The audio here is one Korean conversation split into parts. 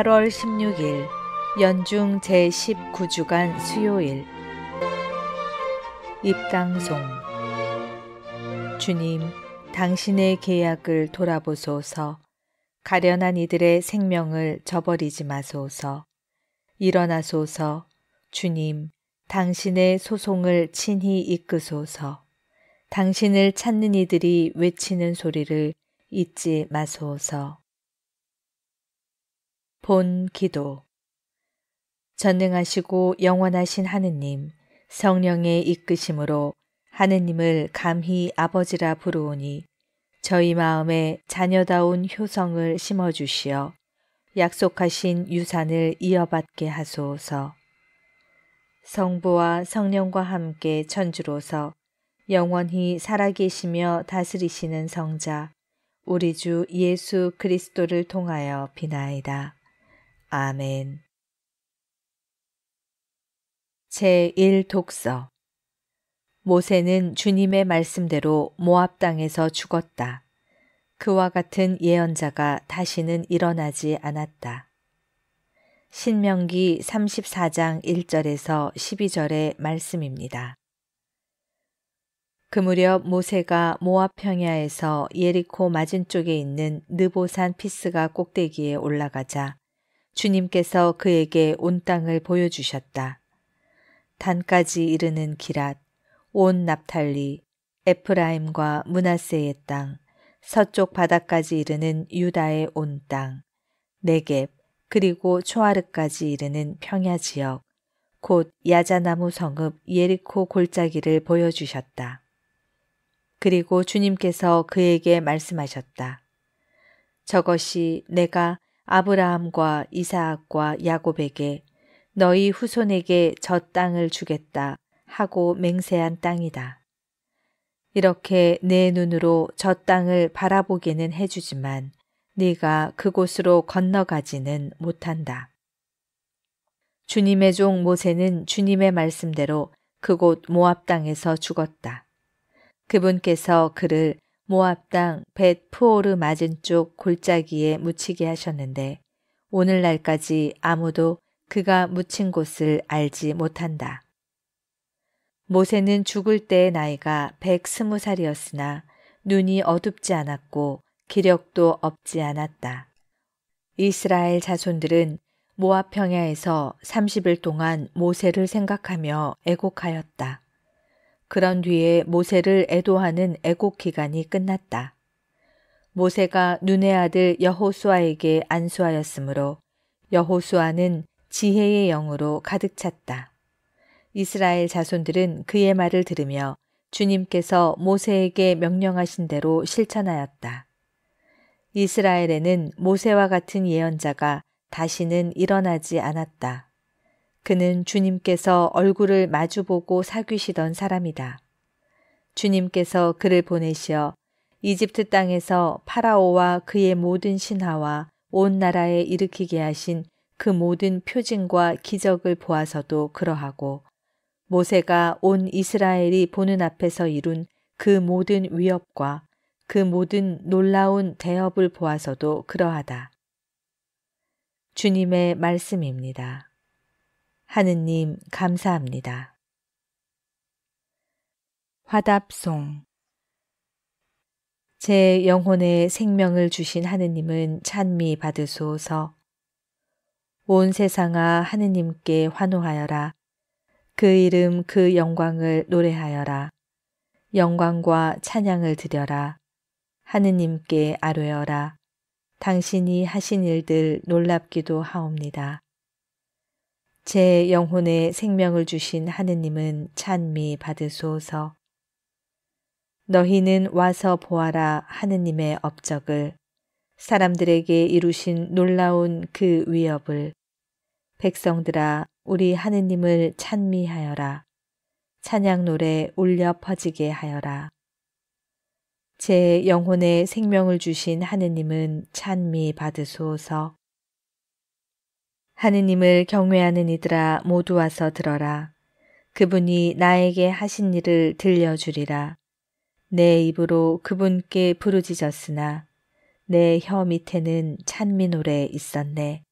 8월 16일 연중 제19주간 수요일 입당송 주님, 당신의 계약을 돌아보소서. 가련한 이들의 생명을 저버리지 마소서. 일어나소서. 주님, 당신의 소송을 친히 이끄소서. 당신을 찾는 이들이 외치는 소리를 잊지 마소서. 본 기도 전능하시고 영원하신 하느님 성령의 이끄심으로 하느님을 감히 아버지라 부르오니 저희 마음에 자녀다운 효성을 심어주시어 약속하신 유산을 이어받게 하소서. 성부와 성령과 함께 천주로서 영원히 살아계시며 다스리시는 성자 우리 주 예수 그리스도를 통하여 비나이다. 아멘. 제1독서 모세는 주님의 말씀대로 모압 땅에서 죽었다. 그와 같은 예언자가 다시는 일어나지 않았다. 신명기 34장 1절에서 12절의 말씀입니다. 그 무렵 모세가 모압 평야에서 예리코 맞은쪽에 있는 느보산 피스가 꼭대기에 올라가자 주님께서 그에게 온 땅을 보여주셨다. 단까지 이르는 기랏, 온 납탈리, 에프라임과 문하세의 땅, 서쪽 바다까지 이르는 유다의 온 땅, 네겝, 그리고 초아르까지 이르는 평야 지역, 곧 야자나무 성읍 예리코 골짜기를 보여주셨다. 그리고 주님께서 그에게 말씀하셨다. 저것이 내가 아브라함과 이사악과 야곱에게 너희 후손에게 저 땅을 주겠다 하고 맹세한 땅이다. 이렇게 내 눈으로 저 땅을 바라보기는 해주지만 네가 그곳으로 건너가지는 못한다. 주님의 종 모세는 주님의 말씀대로 그곳 모압 땅에서 죽었다. 그분께서 그를 모압 당 벳푸오르 맞은 쪽 골짜기에 묻히게 하셨는데 오늘날까지 아무도 그가 묻힌 곳을 알지 못한다. 모세는 죽을 때의 나이가 120살이었으나 눈이 어둡지 않았고 기력도 없지 않았다. 이스라엘 자손들은 모압 평야에서 30일 동안 모세를 생각하며 애곡하였다. 그런 뒤에 모세를 애도하는 애곡 기간이 끝났다. 모세가 눈의 아들 여호수아에게 안수하였으므로 여호수아는 지혜의 영으로 가득 찼다. 이스라엘 자손들은 그의 말을 들으며 주님께서 모세에게 명령하신 대로 실천하였다. 이스라엘에는 모세와 같은 예언자가 다시는 일어나지 않았다. 그는 주님께서 얼굴을 마주보고 사귀시던 사람이다. 주님께서 그를 보내시어 이집트 땅에서 파라오와 그의 모든 신하와 온 나라에 일으키게 하신 그 모든 표징과 기적을 보아서도 그러하고 모세가 온 이스라엘이 보는 앞에서 이룬 그 모든 위협과 그 모든 놀라운 대업을 보아서도 그러하다. 주님의 말씀입니다. 하느님 감사합니다. 화답송 제 영혼의 생명을 주신 하느님은 찬미 받으소서. 온 세상아 하느님께 환호하여라. 그 이름 그 영광을 노래하여라. 영광과 찬양을 드려라. 하느님께 아뢰어라. 당신이 하신 일들 놀랍기도 하옵니다. 제 영혼에 생명을 주신 하느님은 찬미 받으소서. 너희는 와서 보아라 하느님의 업적을 사람들에게 이루신 놀라운 그 위협을 백성들아 우리 하느님을 찬미하여라 찬양 노래 울려 퍼지게 하여라 제 영혼에 생명을 주신 하느님은 찬미 받으소서 하느님을 경외하는 이들아 모두 와서 들어라. 그분이 나에게 하신 일을 들려주리라. 내 입으로 그분께 부르짖었으나 내 혀 밑에는 찬미노래 있었네.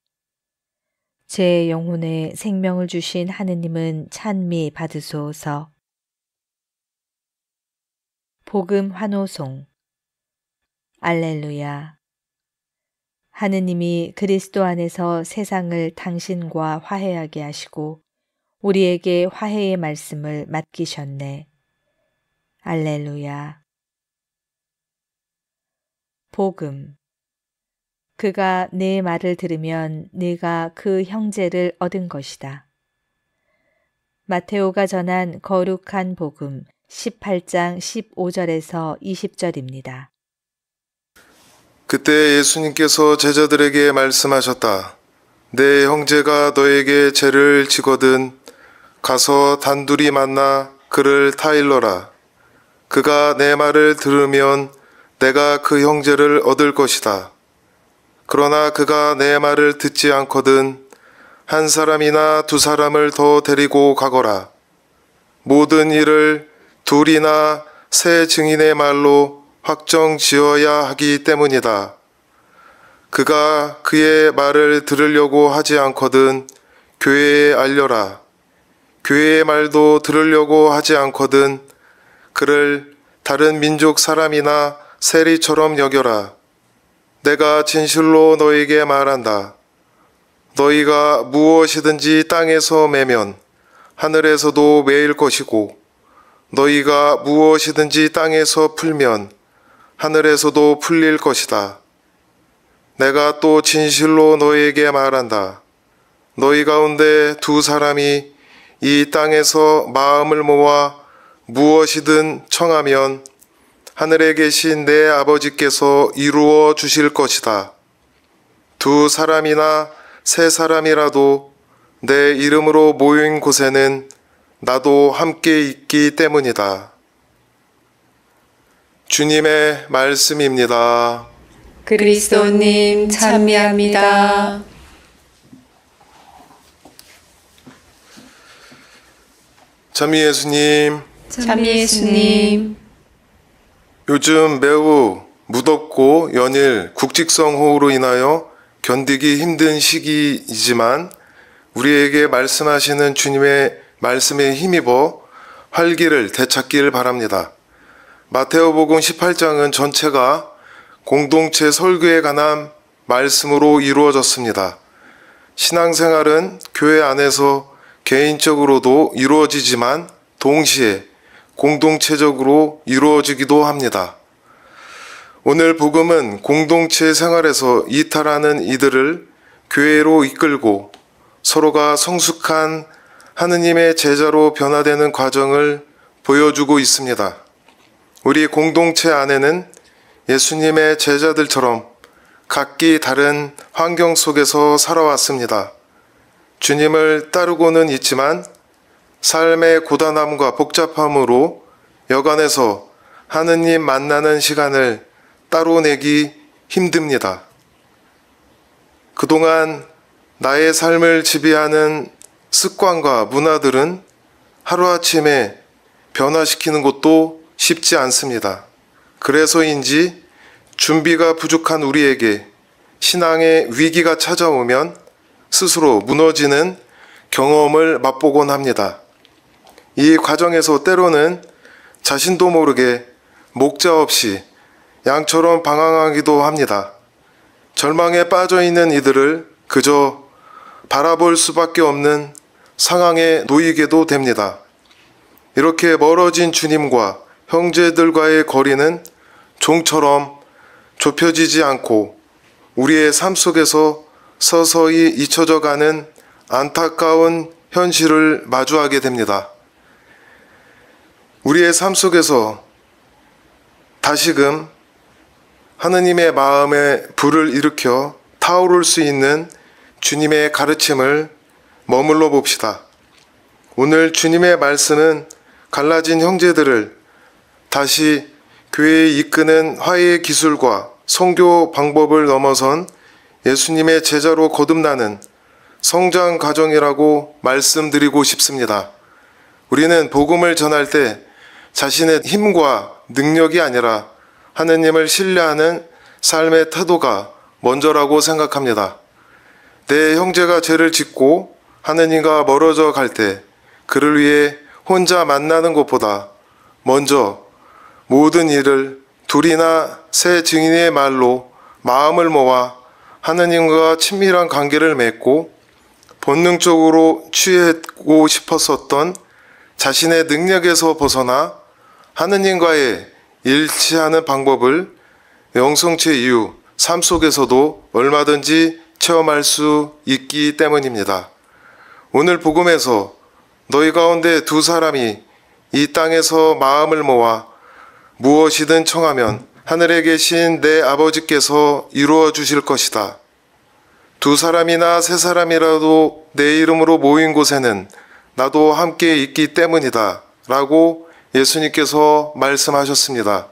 제 영혼에 생명을 주신 하느님은 찬미 받으소서. 복음 환호송 알렐루야 하느님이 그리스도 안에서 세상을 당신과 화해하게 하시고 우리에게 화해의 말씀을 맡기셨네. 알렐루야. 복음. 그가 내 말을 들으면 네가 그 형제를 얻은 것이다. 마테오가 전한 거룩한 복음 18장 15절에서 20절입니다. 그때 예수님께서 제자들에게 말씀하셨다. 내 형제가 너에게 죄를 지거든 가서 단둘이 만나 그를 타일러라. 그가 내 말을 들으면 내가 그 형제를 얻을 것이다. 그러나 그가 내 말을 듣지 않거든 한 사람이나 두 사람을 더 데리고 가거라. 모든 일을 둘이나 세 증인의 말로 확정 지어야 하기 때문이다. 그가 그의 말을 들으려고 하지 않거든 교회에 알려라. 교회의 말도 들으려고 하지 않거든 그를 다른 민족 사람이나 세리처럼 여겨라. 내가 진실로 너에게 말한다. 너희가 무엇이든지 땅에서 매면 하늘에서도 매일 것이고 너희가 무엇이든지 땅에서 풀면 하늘에서도 풀릴 것이다. 내가 또 진실로 너에게 말한다. 너희 가운데 두 사람이 이 땅에서 마음을 모아 무엇이든 청하면 하늘에 계신 내 아버지께서 이루어 주실 것이다. 두 사람이나 세 사람이라도 내 이름으로 모인 곳에는 나도 함께 있기 때문이다. 주님의 말씀입니다. 그리스도님 찬미합니다. 참미 예수님. 참미 예수님. 요즘 매우 무덥고 연일 국직성 호우로 인하여 견디기 힘든 시기이지만 우리에게 말씀하시는 주님의 말씀에 힘입어 활기를 되찾기를 바랍니다. 마테오복음 18장은 전체가 공동체 설교에 관한 말씀으로 이루어졌습니다. 신앙생활은 교회 안에서 개인적으로도 이루어지지만 동시에 공동체적으로 이루어지기도 합니다. 오늘 복음은 공동체 생활에서 이탈하는 이들을 교회로 이끌고 서로가 성숙한 하느님의 제자로 변화되는 과정을 보여주고 있습니다. 우리 공동체 안에는 예수님의 제자들처럼 각기 다른 환경 속에서 살아왔습니다. 주님을 따르고는 있지만 삶의 고단함과 복잡함으로 여간에서 하느님 만나는 시간을 따로 내기 힘듭니다. 그동안 나의 삶을 지배하는 습관과 문화들은 하루아침에 변화시키는 것도 쉽지 않습니다. 그래서인지 준비가 부족한 우리에게 신앙의 위기가 찾아오면 스스로 무너지는 경험을 맛보곤 합니다. 이 과정에서 때로는 자신도 모르게 목자 없이 양처럼 방황하기도 합니다. 절망에 빠져 있는 이들을 그저 바라볼 수밖에 없는 상황에 놓이게도 됩니다. 이렇게 멀어진 주님과 형제들과의 거리는 종처럼 좁혀지지 않고 우리의 삶 속에서 서서히 잊혀져 가는 안타까운 현실을 마주하게 됩니다. 우리의 삶 속에서 다시금 하느님의 마음에 불을 일으켜 타오를 수 있는 주님의 가르침을 머물러 봅시다. 오늘 주님의 말씀은 갈라진 형제들을 다시 교회에 이끄는 화해의 기술과 성교 방법을 넘어선 예수님의 제자로 거듭나는 성장 과정이라고 말씀드리고 싶습니다. 우리는 복음을 전할 때 자신의 힘과 능력이 아니라 하느님을 신뢰하는 삶의 태도가 먼저라고 생각합니다. 내 형제가 죄를 짓고 하느님과 멀어져 갈 때 그를 위해 혼자 만나는 것보다 먼저 모든 일을 둘이나 세 증인의 말로 마음을 모아 하느님과 친밀한 관계를 맺고 본능적으로 취했고 싶었었던 자신의 능력에서 벗어나 하느님과의 일치하는 방법을 영성체 이후 삶 속에서도 얼마든지 체험할 수 있기 때문입니다. 오늘 복음에서 너희 가운데 두 사람이 이 땅에서 마음을 모아 무엇이든 청하면 하늘에 계신 내 아버지께서 이루어 주실 것이다. 두 사람이나 세 사람이라도 내 이름으로 모인 곳에는 나도 함께 있기 때문이다. 라고 예수님께서 말씀하셨습니다.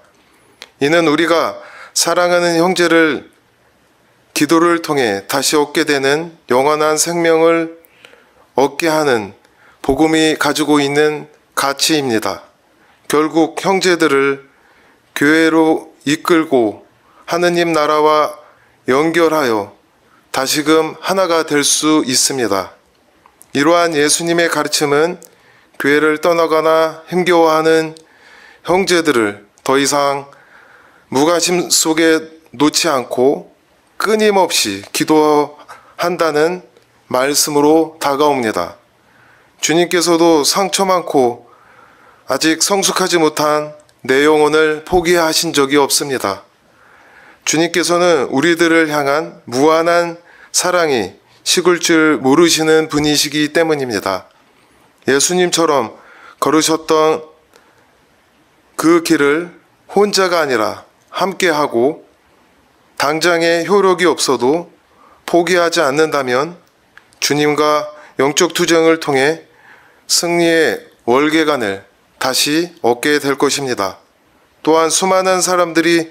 이는 우리가 사랑하는 형제를 기도를 통해 다시 얻게 되는 영원한 생명을 얻게 하는 복음이 가지고 있는 가치입니다. 결국 형제들을 교회로 이끌고 하느님 나라와 연결하여 다시금 하나가 될 수 있습니다. 이러한 예수님의 가르침은 교회를 떠나거나 힘겨워하는 형제들을 더 이상 무가심 속에 놓지 않고 끊임없이 기도한다는 말씀으로 다가옵니다. 주님께서도 상처 많고 아직 성숙하지 못한 내 영혼을 포기하신 적이 없습니다. 주님께서는 우리들을 향한 무한한 사랑이 식을 줄 모르시는 분이시기 때문입니다. 예수님처럼 걸으셨던 그 길을 혼자가 아니라 함께하고 당장의 효력이 없어도 포기하지 않는다면 주님과 영적 투쟁을 통해 승리의 월계관을 다시 얻게 될 것입니다. 또한 수많은 사람들이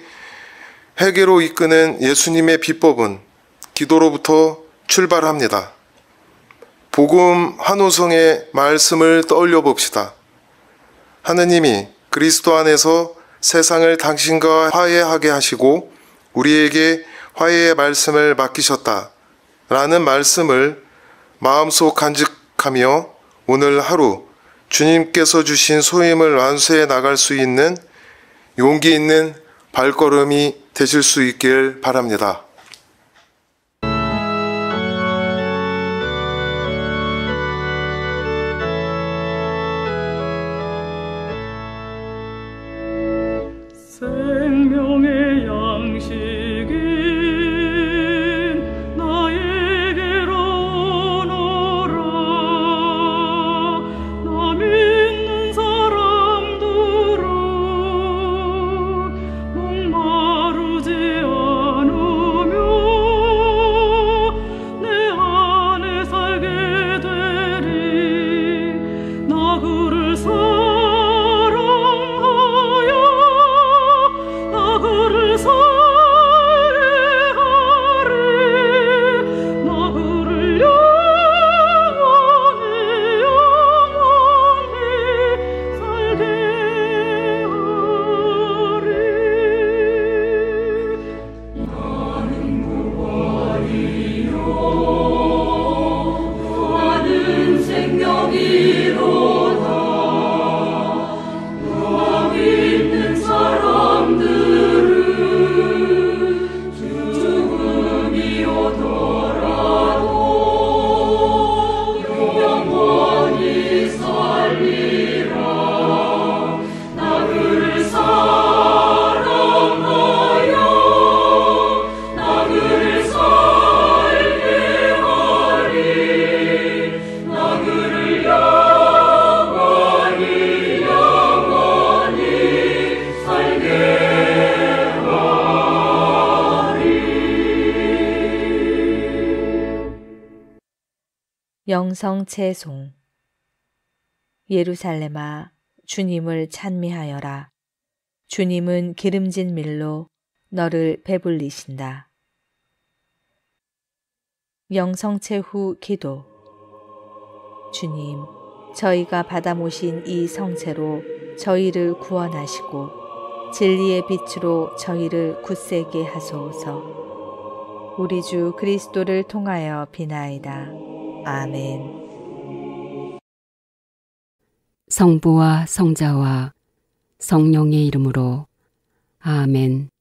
회개로 이끄는 예수님의 비법은 기도로부터 출발합니다. 복음 한우성의 말씀을 떠올려 봅시다. 하느님이 그리스도 안에서 세상을 당신과 화해하게 하시고 우리에게 화해의 말씀을 맡기셨다. 라는 말씀을 마음속 간직하며 오늘 하루 주님께서 주신 소임을 완수해 나갈 수 있는 용기 있는 발걸음이 되실 수 있길 바랍니다. 영성채송 예루살렘아 주님을 찬미하여라. 주님은 기름진 밀로 너를 배불리신다. 영성체 후 기도 주님, 저희가 받아 모신 이 성체로 저희를 구원하시고 진리의 빛으로 저희를 굳세게 하소서. 우리 주 그리스도를 통하여 비나이다. 아멘. 성부와 성자와 성령의 이름으로 아멘.